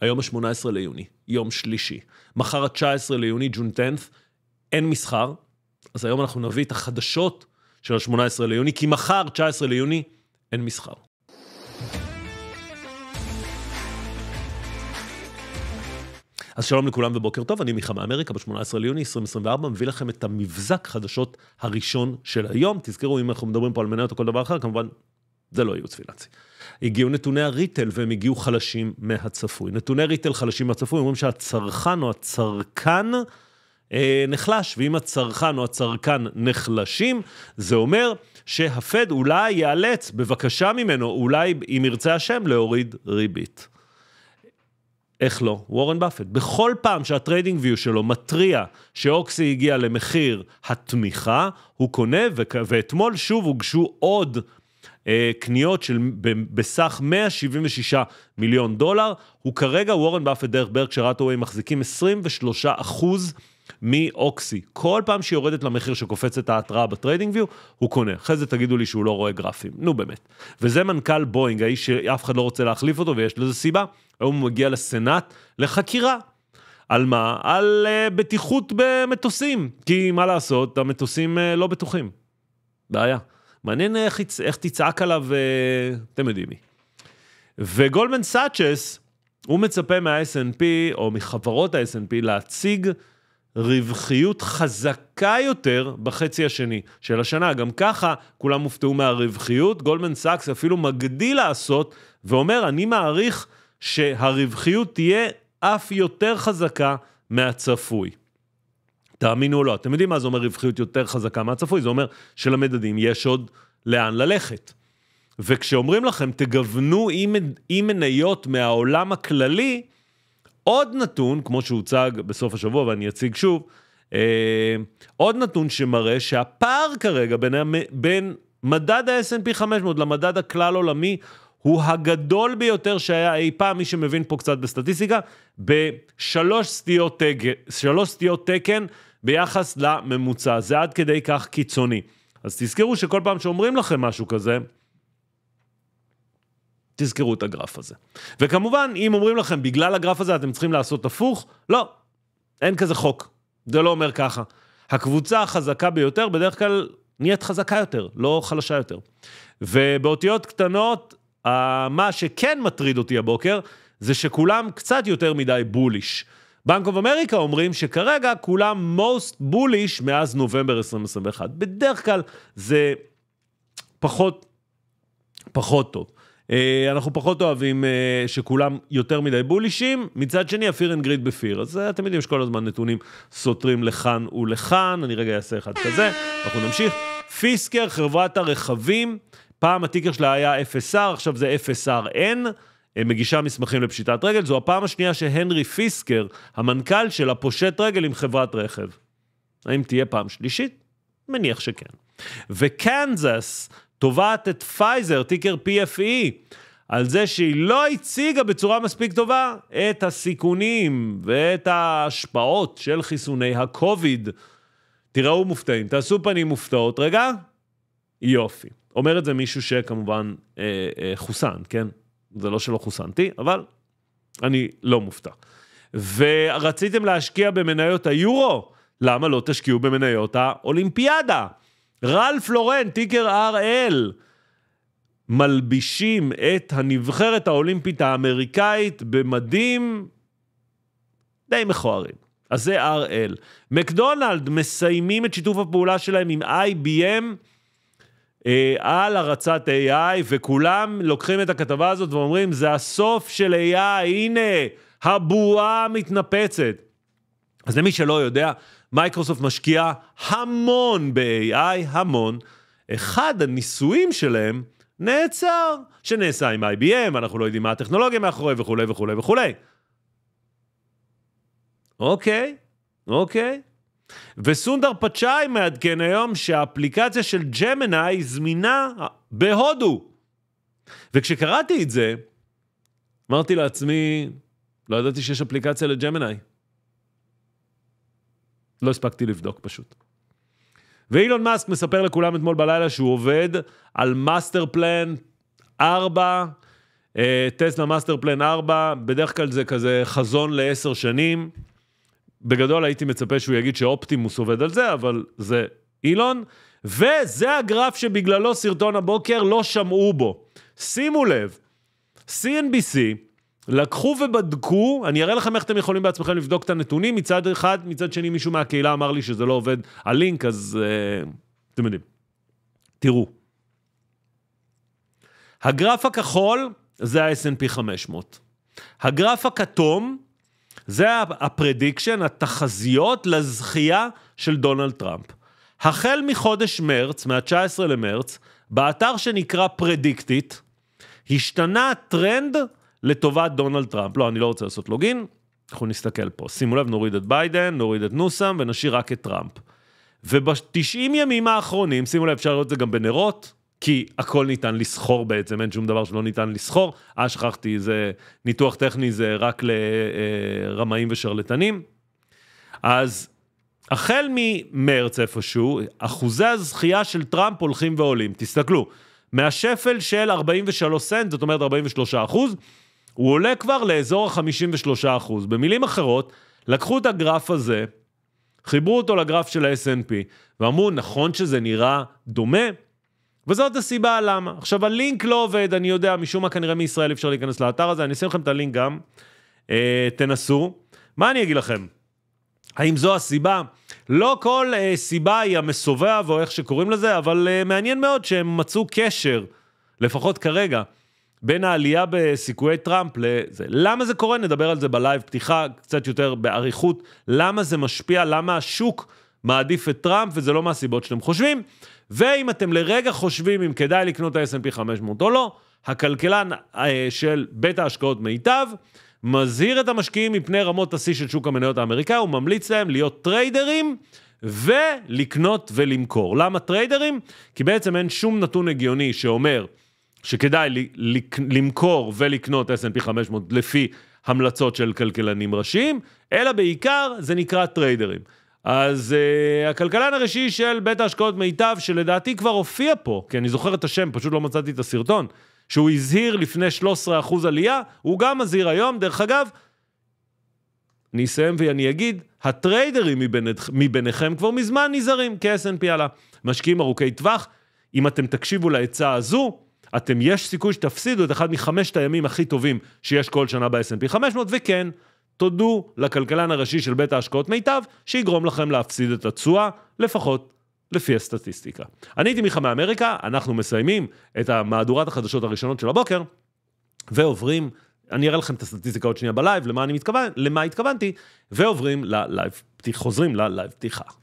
היום ה-18 ליוני, יום שלישי. מחר ה-19 ליוני, ג'ון 10, אין מסחר, אז היום אנחנו נביא את החדשות של ה-18 ליוני, כי מחר, 19 ליוני, אין מסחר. אז שלום לכולם ובוקר טוב, אני מיכה מאמריקה, ב-18 ליוני 2024, מביא לכם את המבזק חדשות הראשון של היום. תזכרו, אם אנחנו מדברים פה על מניות או כל דבר אחר, כמובן זה לא ייעוץ פיננסי. הגיעו נתוני הריטל והם הגיעו חלשים מהצפוי. נתוני ריטל חלשים מהצפוי, אומרים שהצרכן או הצרכן אה, נחלש, ואם הצרכן או הצרכן נחלשים, זה אומר שהפד אולי ייאלץ, בבקשה ממנו, אולי אם ירצה השם, להוריד ריבית. איך לא? וורן באפט. בכל פעם שהטריידינג ויו שלו מתריע שאוקסי הגיע למחיר התמיכה, הוא קונה, ו- ואתמול שוב הוגשו עוד אה, קניות של בסך 176 מיליון דולר. הוא כרגע, וורן באפט דרך ברקשר אטווי מחזיקים 23 אחוז. מאוקסי. כל פעם שהיא יורדת למחיר שקופצת ההתראה בטריידינג ויו, הוא קונה. אחרי זה תגידו לי שהוא לא רואה גרפים. נו באמת. וזה מנכ"ל בואינג, האיש שאף אחד לא רוצה להחליף אותו ויש לזה סיבה. היום הוא מגיע לסנאט לחקירה. על מה? על uh, בטיחות במטוסים. כי מה לעשות, המטוסים uh, לא בטוחים. בעיה. מעניין איך, איך תצעק עליו, אה, אתם יודעים מי. וגולדמן סאצ'ס, הוא מצפה מה snp או מחברות ה snp להציג רווחיות חזקה יותר בחצי השני של השנה. גם ככה כולם הופתעו מהרווחיות. גולדמן סאקס אפילו מגדיל לעשות ואומר, אני מעריך שהרווחיות תהיה אף יותר חזקה מהצפוי. תאמינו או לא, אתם יודעים מה זה אומר רווחיות יותר חזקה מהצפוי, זה אומר שלמדדים יש עוד לאן ללכת. וכשאומרים לכם, תגוונו עם מניות מהעולם הכללי, עוד נתון, כמו שהוצג בסוף השבוע ואני אציג שוב, אה, עוד נתון שמראה שהפער כרגע בין, בין מדד ה-S&P 500 למדד הכלל עולמי הוא הגדול ביותר שהיה אי פעם, מי שמבין פה קצת בסטטיסטיקה, בשלוש סטיות, תקן ביחס לממוצע. זה עד כדי כך קיצוני. אז תזכרו שכל פעם שאומרים לכם משהו כזה, תזכרו את הגרף הזה. וכמובן, אם אומרים לכם, בגלל הגרף הזה אתם צריכים לעשות הפוך, לא, אין כזה חוק. זה לא אומר ככה. הקבוצה החזקה ביותר בדרך כלל נהיית חזקה יותר, לא חלשה יותר. ובאותיות קטנות אה, מה שכן מטריד אותי הבוקר, זה שכולם קצת יותר מדי בוליש. בנק אוף אמריקה אומרים שכרגע כולם מוסט בוליש מאז נובמבר 2021. בדרך כלל זה פחות, פחות טוב. אה, אנחנו פחות אוהבים אה, שכולם יותר מדי בולישים, מצד שני, ה-fear and greed בפיר. אז אתם יודעים שכל הזמן נתונים סותרים לכאן ולכאן, אני רגע אעשה אחד כזה, אנחנו נמשיך. פיסקר, חברת הרכבים, פעם הטיקר שלה היה FSR, עכשיו זה FSRN. אה, מגישה מסמכים לפשיטת רגל, זו הפעם השנייה שהנרי פיסקר, המנכ"ל שלה, פושט רגל עם חברת רכב. האם תהיה פעם שלישית? מניח שכן. וקנזס תובעת את פייזר, טיקר PFE, על זה שהיא לא הציגה בצורה מספיק טובה את הסיכונים ואת ההשפעות של חיסוני הקוביד. תראו מופתעים, תעשו פנים מופתעות. רגע, יופי. אומר את זה מישהו שכמובן אה, אה, חוסן, כן? זה לא שלא חוסנתי, אבל אני לא מופתע. ורציתם להשקיע במניות היורו? למה לא תשקיעו במניות האולימפיאדה? רל פלורן, טיקר RL, מלבישים את הנבחרת האולימפית האמריקאית במדים די מכוערים. אז זה RL. מקדונלד מסיימים את שיתוף הפעולה שלהם עם IBM. אה, על הרצת AI, וכולם לוקחים את הכתבה הזאת ואומרים, זה הסוף של AI, הנה, הבועה מתנפצת. אז למי שלא יודע, מייקרוסופט משקיעה המון ב-AI, המון. אחד הניסויים שלהם נעצר, שנעשה עם IBM, אנחנו לא יודעים מה הטכנולוגיה מאחורי וכולי וכולי וכולי. אוקיי, אוקיי. וסונדר פצ'אי מעדכן היום שהאפליקציה של ג'מנאי זמינה בהודו. וכשקראתי את זה, אמרתי לעצמי, לא ידעתי שיש אפליקציה לג'מנאי. לא הספקתי לבדוק פשוט. ואילון מאסק מספר לכולם אתמול בלילה שהוא עובד על מאסטר פלן 4, אה, טסלה מאסטר פלן 4, בדרך כלל זה כזה חזון לעשר שנים. בגדול הייתי מצפה שהוא יגיד שאופטימוס עובד על זה, אבל זה אילון. וזה הגרף שבגללו סרטון הבוקר לא שמעו בו. שימו לב, CNBC לקחו ובדקו, אני אראה לכם איך אתם יכולים בעצמכם לבדוק את הנתונים מצד אחד, מצד שני מישהו מהקהילה אמר לי שזה לא עובד, הלינק, אז אה, אתם יודעים. תראו, הגרף הכחול זה ה-S&P 500. הגרף הכתום זה הפרדיקשן, התחזיות לזכייה של דונלד טראמפ. החל מחודש מרץ, מה-19 למרץ, באתר שנקרא פרדיקטית, השתנה הטרנד לטובת דונלד טראמפ. לא, אני לא רוצה לעשות לוגין, אנחנו נסתכל פה. שימו לב, נוריד את ביידן, נוריד את נוסם ונשאיר רק את טראמפ. וב-90 ימים האחרונים, שימו לב, אפשר לראות את זה גם בנרות, כי הכל ניתן לסחור בעצם, אין שום דבר שלא ניתן לסחור. אה, שכחתי, זה ניתוח טכני, זה רק לרמאים ושרלטנים. אז החל ממרץ איפשהו, אחוזי הזכייה של טראמפ הולכים ועולים. תסתכלו, מהשפל של 43 סנט, זאת אומרת 43 אחוז, הוא עולה כבר לאזור ה-53 אחוז. במילים אחרות, לקחו את הגרף הזה, חיברו אותו לגרף של ה-SNP, ואמרו, נכון שזה נראה דומה, וזאת הסיבה למה. עכשיו, הלינק לא עובד, אני יודע, משום מה כנראה מישראל אפשר להיכנס לאתר הזה, אני אשים לכם את הלינק גם, אה, תנסו. מה אני אגיד לכם? האם זו הסיבה? לא כל אה, סיבה היא המסובב, או איך שקוראים לזה, אבל אה, מעניין מאוד שהם מצאו קשר, לפחות כרגע, בין העלייה בסיכויי טראמפ לזה. למה זה קורה? נדבר על זה בלייב פתיחה, קצת יותר באריכות. למה זה משפיע? למה השוק מעדיף את טראמפ, וזה לא מהסיבות שאתם חושבים. ואם אתם לרגע חושבים אם כדאי לקנות את ה-S&P 500 או לא, הכלכלן אה, של בית ההשקעות מיטב, מזהיר את המשקיעים מפני רמות השיא של שוק המניות האמריקאי, הוא ממליץ להם להיות טריידרים ולקנות ולמכור. למה טריידרים? כי בעצם אין שום נתון הגיוני שאומר שכדאי למכור ולקנות S&P 500 לפי המלצות של כלכלנים ראשיים, אלא בעיקר זה נקרא טריידרים. אז uh, הכלכלן הראשי של בית ההשקעות מיטב, שלדעתי כבר הופיע פה, כי אני זוכר את השם, פשוט לא מצאתי את הסרטון, שהוא הזהיר לפני 13% עלייה, הוא גם מזהיר היום. דרך אגב, אני אסיים ואני אגיד, הטריידרים מביניכ, מביניכם כבר מזמן נזהרים, כי S&P עלה. משקיעים ארוכי טווח, אם אתם תקשיבו לעצה הזו, אתם, יש סיכוי שתפסידו את אחד מחמשת הימים הכי טובים שיש כל שנה ב-S&P 500, וכן, תודו לכלכלן הראשי של בית ההשקעות מיטב, שיגרום לכם להפסיד את התשואה, לפחות לפי הסטטיסטיקה. אני הייתי מיכה מאמריקה, אנחנו מסיימים את מהדורת החדשות הראשונות של הבוקר, ועוברים, אני אראה לכם את הסטטיסטיקה עוד שנייה בלייב, למה אני מתכוון, למה התכוונתי, ועוברים ללייב, חוזרים ללייב פתיחה.